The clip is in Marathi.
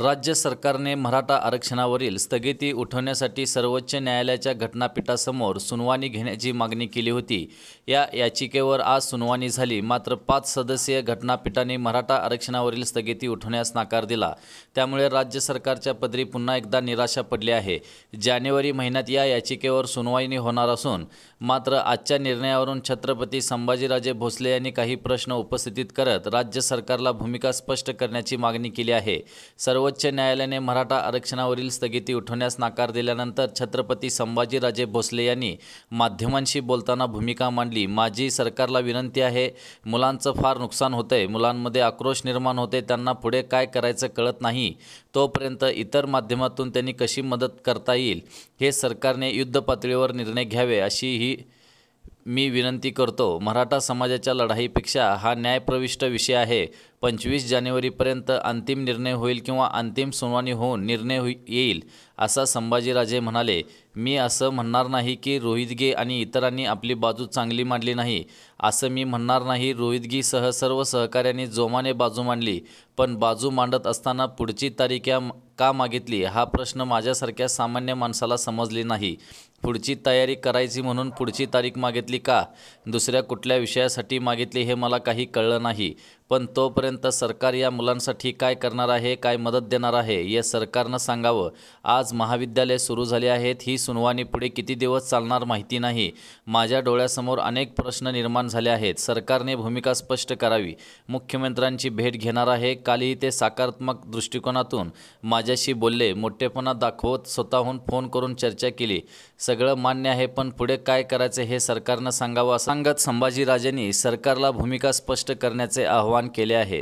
राज्य सरकारने मराठा आरक्षणावरील स्थगिती उठवण्यासाठी सर्वोच्च न्यायालयाच्या घटनापीठासमोर सुनावणी घेण्याची मागणी केली होती या याचिकेवर आज सुनावणी झाली मात्र पाच सदस्यीय घटनापीठाने मराठा आरक्षणावरील स्थगिती उठवण्यास नकार दिला त्यामुळे राज्य सरकारच्या पदरी पुन्हा एकदा निराशा पडली आहे जानेवारी महिन्यात या याचिकेवर सुनावणी होणार असून मात्र आजच्या निर्णयावरून छत्रपती संभाजीराजे भोसले यांनी काही प्रश्न उपस्थित करत राज्य सरकारला भूमिका स्पष्ट करण्याची मागणी केली आहे सर्व सर्वोच्च न्यायालयाने मराठा आरक्षणावरील स्थगिती उठवण्यास नाकार दिल्यानंतर छत्रपती संभाजीराजे भोसले यांनी माध्यमांशी बोलताना भूमिका मांडली माझी सरकारला विनंती आहे मुलांचं फार नुकसान होतंय मुलांमध्ये आक्रोश निर्माण होते त्यांना पुढे काय करायचं कळत नाही तोपर्यंत इतर माध्यमातून त्यांनी कशी मदत करता येईल हे सरकारने युद्ध पातळीवर निर्णय घ्यावे अशी ही मी विनंती करतो मराठा समाजाच्या लढाईपेक्षा हा न्यायप्रविष्ट विषय आहे पंचवीस जानेवारीपर्यंत अंतिम निर्णय होईल किंवा अंतिम सुनावणी होऊन निर्णय येईल असा संभाजीराजे म्हणाले मी असं म्हणणार नाही की रोहितगे आणि इतरांनी आपली बाजू चांगली मांडली नाही असं मी म्हणणार नाही रोहितगीसह सर्व सहकाऱ्यांनी जोमाने बाजू मांडली पण बाजू मांडत असताना पुढची तारीख का मागितली हा प्रश्न माझ्यासारख्या सामान्य माणसाला समजली नाही पुढची तयारी करायची म्हणून पुढची तारीख मागितली का दुसऱ्या कुठल्या विषयासाठी मागितली हे मला काही कळलं नाही पण तोपर्यंत आतापर्यंत सरकार या मुलांसाठी काय करणार आहे काय मदत देणार आहे हे सरकारनं सांगावं आज महाविद्यालय सुरू झाले आहेत ही सुनवाणी पुढे किती दिवस चालणार माहिती नाही माझ्या डोळ्यासमोर अनेक प्रश्न निर्माण झाले आहेत सरकारने भूमिका स्पष्ट करावी मुख्यमंत्र्यांची भेट घेणार आहे कालही ते सकारात्मक दृष्टिकोनातून माझ्याशी बोलले मोठेपणा दाखवत स्वतःहून फोन करून चर्चा केली सगळं मान्य आहे पण पुढे काय करायचे हे सरकारनं सांगावं सांगत संभाजीराजेंनी सरकारला भूमिका स्पष्ट करण्याचे आवाहन केले आहे